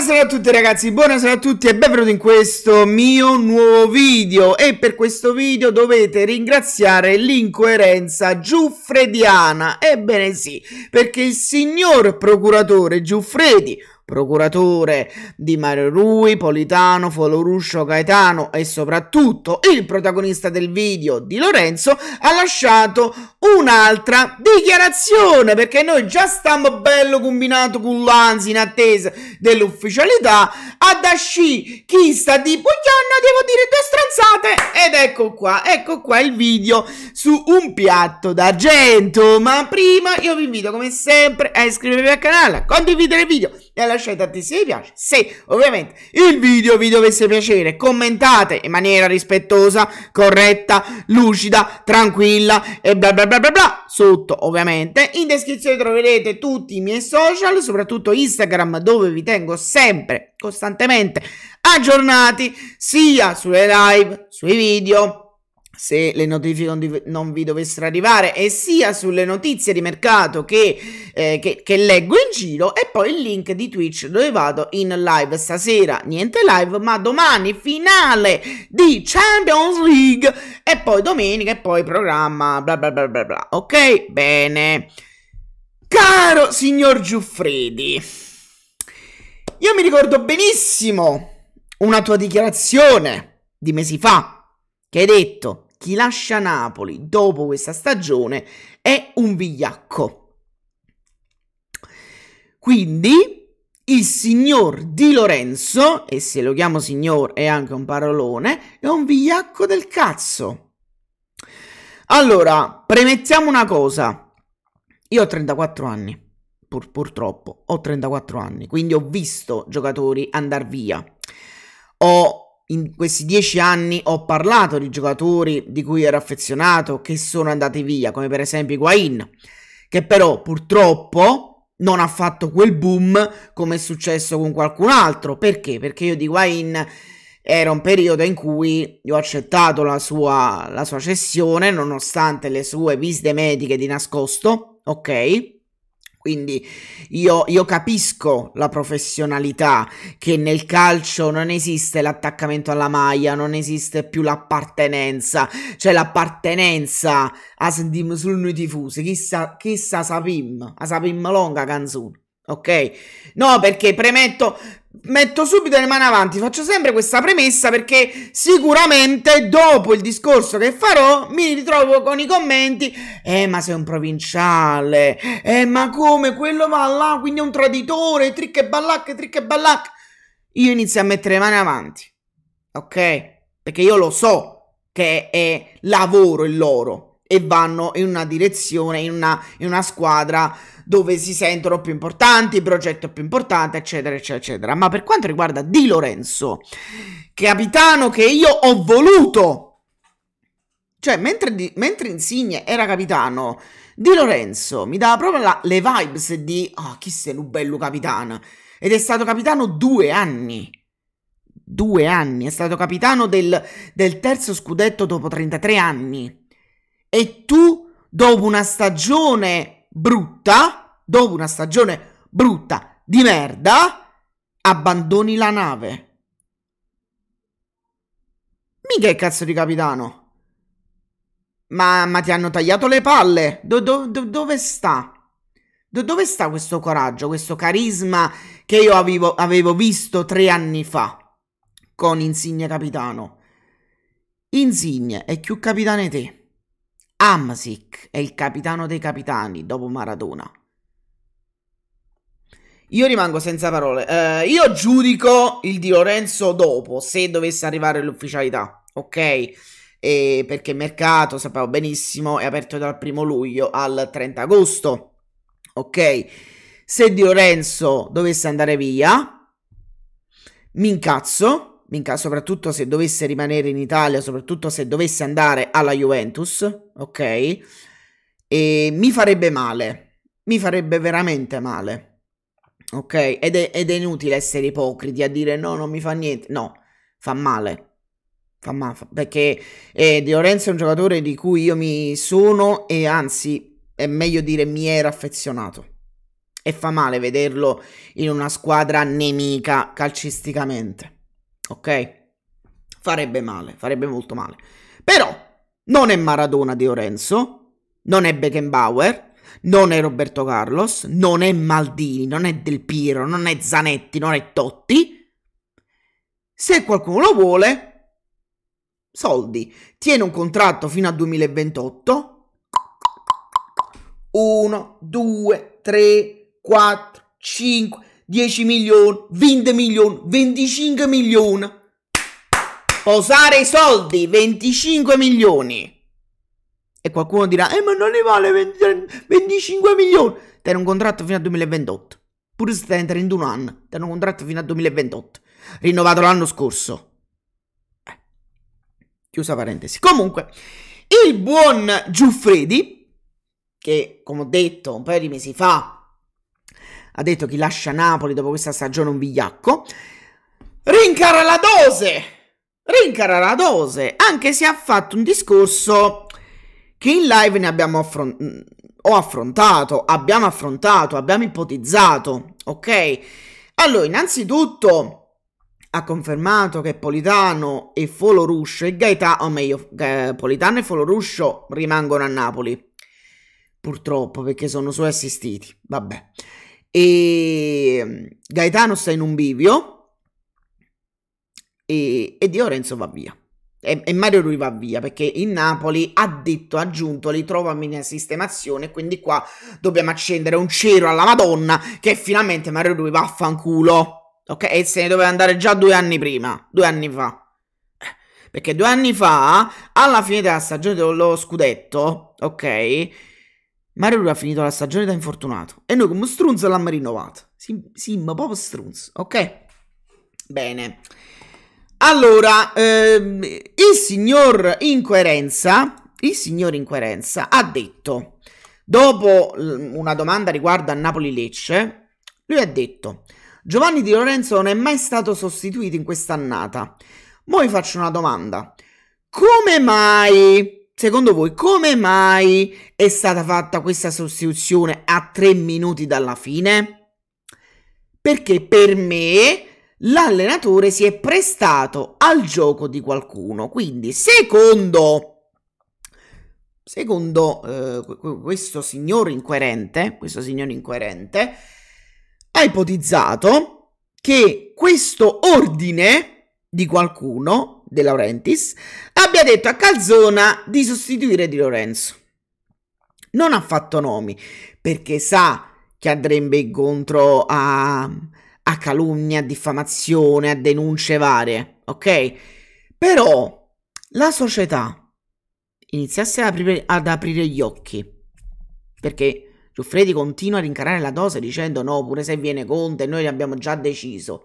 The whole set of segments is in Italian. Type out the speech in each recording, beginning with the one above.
Buonasera a tutti ragazzi, buonasera a tutti e benvenuti in questo mio nuovo video e per questo video dovete ringraziare l'incoerenza giuffrediana, ebbene sì, perché il signor procuratore Giuffredi procuratore di Mario Rui, Politano, Foloruscio Gaetano e soprattutto il protagonista del video di Lorenzo ha lasciato un'altra dichiarazione perché noi già stiamo bello combinato con l'Anzi in attesa dell'ufficialità ad asci chi sta di buongiorno devo dire due stronzate ed ecco qua ecco qua il video su un piatto d'argento ma prima io vi invito come sempre a iscrivervi al canale a condividere il video e lasciate se vi piace. Se ovviamente il video vi dovesse piacere, commentate in maniera rispettosa, corretta, lucida, tranquilla e bla bla bla bla bla. Sotto ovviamente. In descrizione troverete tutti i miei social, soprattutto Instagram dove vi tengo sempre costantemente aggiornati sia sulle live, sui video se le notifiche non, vi dovessero arrivare e sia sulle notizie di mercato che, eh, che, che, leggo in giro e poi il link di Twitch dove vado in live stasera niente live ma domani finale di Champions League e poi domenica e poi programma bla bla bla bla bla ok bene caro signor Giuffredi io mi ricordo benissimo una tua dichiarazione di mesi fa che hai detto chi lascia Napoli dopo questa stagione è un vigliacco. Quindi il signor Di Lorenzo, e se lo chiamo signor è anche un parolone, è un vigliacco del cazzo. Allora, premettiamo una cosa. Io ho 34 anni, pur, purtroppo, ho 34 anni, quindi ho visto giocatori andare via. Ho in questi dieci anni ho parlato di giocatori di cui ero affezionato che sono andati via, come per esempio Higuain, che però purtroppo non ha fatto quel boom come è successo con qualcun altro. Perché? Perché io di Higuain era un periodo in cui io ho accettato la sua, la sua cessione, nonostante le sue visite mediche di nascosto, ok? Quindi io, io, capisco la professionalità, che nel calcio non esiste l'attaccamento alla maglia, non esiste più l'appartenenza, cioè l'appartenenza a sentim sul noi tifosi, chissà, chissà sapim, a sapim longa canzone. Ok? No, perché premetto, metto subito le mani avanti, faccio sempre questa premessa perché sicuramente dopo il discorso che farò mi ritrovo con i commenti eh ma sei un provinciale, eh ma come quello va là, quindi è un traditore, trick e ballac, trick e ballac. Io inizio a mettere le mani avanti, ok? Perché io lo so che è lavoro il loro e vanno in una direzione, in una, in una, squadra dove si sentono più importanti, il progetto è più importante, eccetera, eccetera, eccetera. Ma per quanto riguarda Di Lorenzo, capitano che io ho voluto, cioè mentre, di, mentre Insigne era capitano, Di Lorenzo mi dava proprio la, le vibes di oh, chi sei un bello capitano. Ed è stato capitano due anni due anni, è stato capitano del, del, terzo scudetto dopo 33 anni e tu dopo una stagione brutta, dopo una stagione brutta di merda, abbandoni la nave. Mica è cazzo di capitano. Ma, ma, ti hanno tagliato le palle. Do, do, do, dove sta? dove sta questo coraggio, questo carisma che io avevo, avevo visto tre anni fa con Insigne Capitano? Insigne è più capitane te. Amsic è il capitano dei capitani dopo Maradona. Io rimango senza parole. Eh, io giudico il Di Lorenzo dopo, se dovesse arrivare l'ufficialità, ok? E perché il mercato, sappiamo benissimo, è aperto dal 1 luglio al 30 agosto, ok? Se Di Lorenzo dovesse andare via, mi incazzo minca, soprattutto se dovesse rimanere in Italia, soprattutto se dovesse andare alla Juventus, ok? E mi farebbe male, mi farebbe veramente male, ok? Ed è, ed è inutile essere ipocriti a dire no, non mi fa niente, no, fa male. Fa male, perché eh, Di Lorenzo è un giocatore di cui io mi sono e anzi è meglio dire mi era affezionato e fa male vederlo in una squadra nemica calcisticamente ok? Farebbe male, farebbe molto male. Però non è Maradona di Lorenzo, non è Beckenbauer, non è Roberto Carlos, non è Maldini, non è Del Piero, non è Zanetti, non è Totti. Se qualcuno lo vuole, soldi. Tiene un contratto fino al 2028. 1, 2, 3, 4, 5, 10 milioni, 20 milioni, 25 milioni. Posare i soldi, 25 milioni. E qualcuno dirà, eh ma non ne vale 20, 25 milioni. Te un contratto fino al 2028. Pure se stai in 31 anni, te un contratto fino al 2028. Rinnovato l'anno scorso. Eh. Chiusa parentesi. Comunque, il buon Giuffredi, che come ho detto un paio di mesi fa ha detto chi lascia Napoli dopo questa stagione un vigliacco. Rincara la dose! Rincara la dose! Anche se ha fatto un discorso che in live ne abbiamo affron- mm, affrontato, abbiamo affrontato, abbiamo ipotizzato, ok? Allora, innanzitutto ha confermato che Politano e Foloruscio e Gaetano, o meglio, eh, Politano e Foloruscio rimangono a Napoli. Purtroppo, perché sono suoi assistiti. Vabbè e mm, Gaetano sta in un bivio e, e Di Lorenzo va via. E, e Mario lui va via perché in Napoli ha detto, ha aggiunto, li trovami in sistemazione. Quindi qua dobbiamo accendere un cero alla Madonna che finalmente Mario lui fanculo. Ok? E se ne doveva andare già due anni prima, due anni fa. Eh, perché due anni fa, alla fine della stagione dello scudetto, ok? Mario lui ha finito la stagione da infortunato e noi come strunzo l'hanno rinnovato. Sim, sim proprio strunzo, ok? Bene. Allora, ehm, il signor Incoerenza, il signor Incoerenza ha detto, dopo mm, una domanda riguardo a Napoli-Lecce, lui ha detto, Giovanni Di Lorenzo non è mai stato sostituito in quest'annata. Mo' vi faccio una domanda. Come mai secondo voi come mai è stata fatta questa sostituzione a tre minuti dalla fine? Perché per me l'allenatore si è prestato al gioco di qualcuno. Quindi, secondo secondo eh, questo signore incoerente, questo signore incoerente ha ipotizzato che questo ordine di qualcuno De Laurentiis abbia detto a Calzona di sostituire Di Lorenzo. Non ha fatto nomi perché sa che andrebbe incontro a, a calunnia, a diffamazione, a denunce varie, ok? Però la società iniziasse ad aprire, ad aprire gli occhi perché Giuffredi continua a rincarare la dose dicendo no, pure se viene Conte, noi abbiamo già deciso.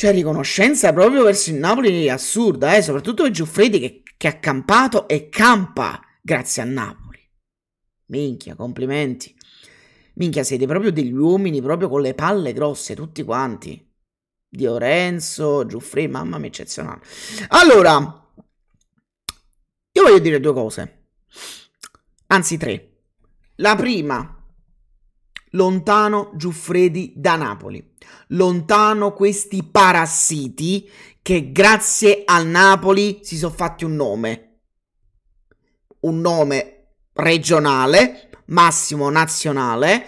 Cioè, riconoscenza proprio verso il Napoli è assurda, eh? soprattutto per Giuffredi che, che ha campato e campa grazie a Napoli. Minchia, complimenti. Minchia, siete proprio degli uomini, proprio con le palle grosse, tutti quanti. Di Lorenzo, Giuffredi, mamma mia, eccezionale. Allora, io voglio dire due cose. Anzi, tre. La prima, Lontano Giuffredi da Napoli. Lontano questi parassiti che grazie al Napoli si sono fatti un nome. Un nome regionale, massimo nazionale,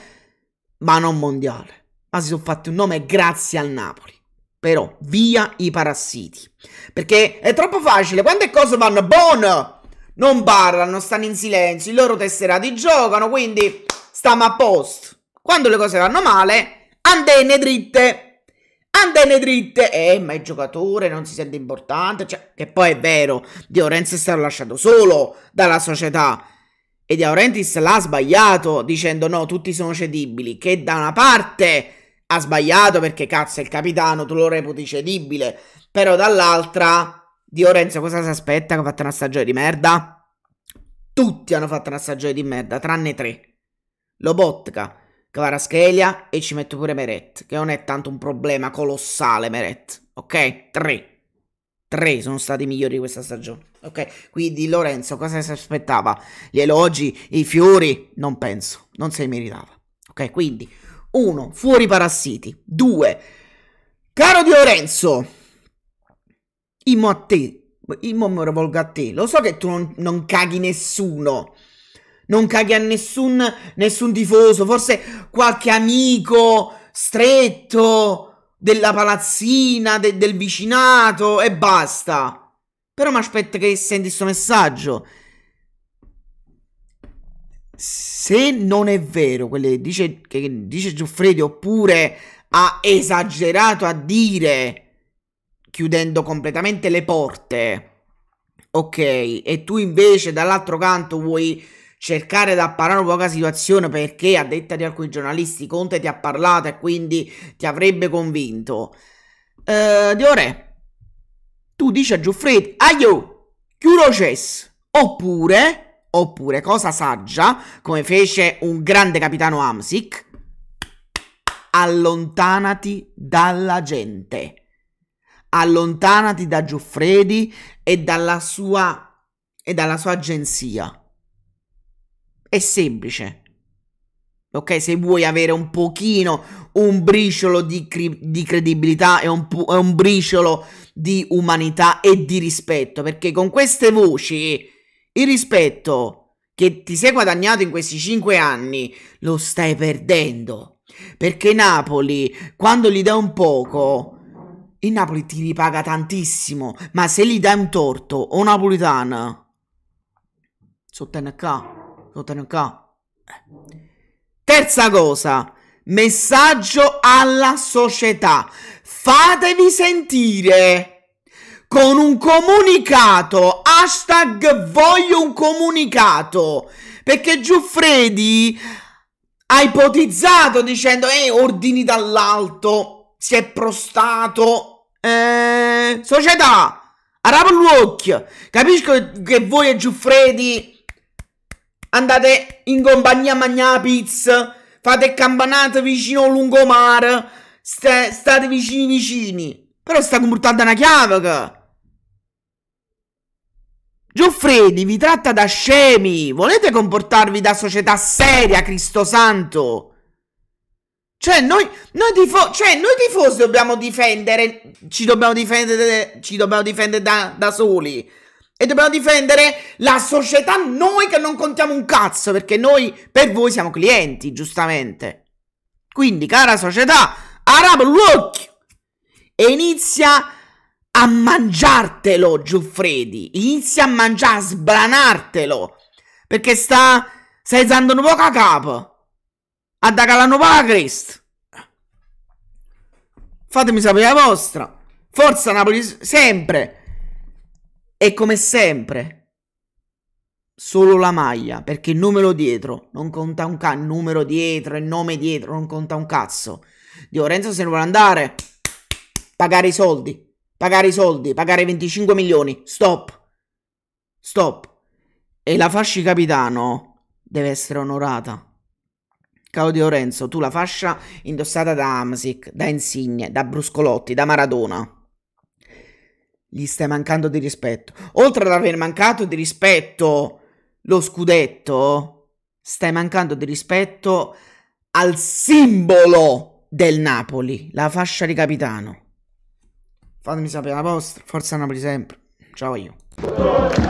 ma non mondiale. Ma si sono fatti un nome grazie al Napoli. Però via i parassiti. Perché è troppo facile. Quante cose vanno buono, Non parlano, stanno in silenzio, i loro tesserati giocano, quindi stiamo a posto quando le cose vanno male, andene dritte. Andene dritte. Eh, ma il giocatore non si sente importante. Cioè, che poi è vero, Di Orenzi è stato lasciato solo dalla società. E Di Laurentiis l'ha sbagliato dicendo no, tutti sono cedibili. Che da una parte ha sbagliato perché cazzo è il capitano, tu lo reputi cedibile. Però dall'altra, Di Lorenzo cosa si aspetta che ha fatto una stagione di merda? Tutti hanno fatto una stagione di merda, tranne tre. Lobotka, Caraschelia e ci metto pure Meret, che non è tanto un problema colossale Meret, ok? Tre. Tre sono stati i migliori di questa stagione, ok? Quindi Lorenzo cosa si aspettava? Gli elogi, i fiori? Non penso, non se li meritava, ok? Quindi, uno, fuori parassiti. Due, caro Di Lorenzo, immo a te, immo mi rivolgo a te, lo so che tu non, non caghi nessuno, non caghi a nessun, nessun tifoso, forse qualche amico stretto della palazzina, de, del vicinato e basta. Però mi aspetta che senti questo messaggio. Se non è vero quello che dice, che dice Giuffredi oppure ha esagerato a dire chiudendo completamente le porte, ok, e tu invece dall'altro canto vuoi cercare di apparare un po' la situazione perché a detta di alcuni giornalisti Conte ti ha parlato e quindi ti avrebbe convinto. Uh, Diore, tu dici a Giuffredi, aio, chiudo CES, Oppure, oppure, cosa saggia, come fece un grande capitano Amsic, allontanati dalla gente. Allontanati da Giuffredi e dalla sua, e dalla sua agenzia è semplice. Ok, se vuoi avere un pochino, un briciolo di, di credibilità e un, un, briciolo di umanità e di rispetto, perché con queste voci il rispetto che ti sei guadagnato in questi cinque anni lo stai perdendo. Perché Napoli, quando gli dai un poco, il Napoli ti ripaga tantissimo, ma se gli dai un torto o napolitana, sottenne qua notaroncà. Terza cosa, messaggio alla società. Fatevi sentire con un comunicato. Hashtag voglio un comunicato. Perché Giuffredi ha ipotizzato dicendo eh, ordini dall'alto, si è prostato. Eh, società, arrapa l'occhio. Capisco che voi e Giuffredi andate in compagnia a mangiare pizza, fate campanate vicino a un lungomare, st state vicini vicini. Però sta comportando una chiave che... Giuffredi vi tratta da scemi, volete comportarvi da società seria, Cristo Santo? Cioè noi, noi, tifo cioè, noi tifosi dobbiamo difendere, ci dobbiamo difendere, ci dobbiamo difendere da, da soli e dobbiamo difendere la società noi che non contiamo un cazzo perché noi per voi siamo clienti, giustamente. Quindi, cara società, arabo l'occhio e inizia a mangiartelo Giuffredi, inizia a mangiare, a sbranartelo perché sta stai usando un po' a capo. A da calano la Fatemi sapere la vostra. Forza Napoli sempre. E come sempre, solo la maglia, perché il numero dietro non conta un cazzo, numero dietro e nome dietro non conta un cazzo. Di Lorenzo se ne vuole andare, pagare i soldi, pagare i soldi, pagare 25 milioni, stop, stop. E la fasci capitano deve essere onorata. Caro Di Lorenzo, tu la fascia indossata da Amsic, da Insigne, da Bruscolotti, da Maradona gli stai mancando di rispetto. Oltre ad aver mancato di rispetto lo scudetto, stai mancando di rispetto al simbolo del Napoli, la fascia di capitano. Fatemi sapere la vostra, forza Napoli sempre. Ciao io. Lo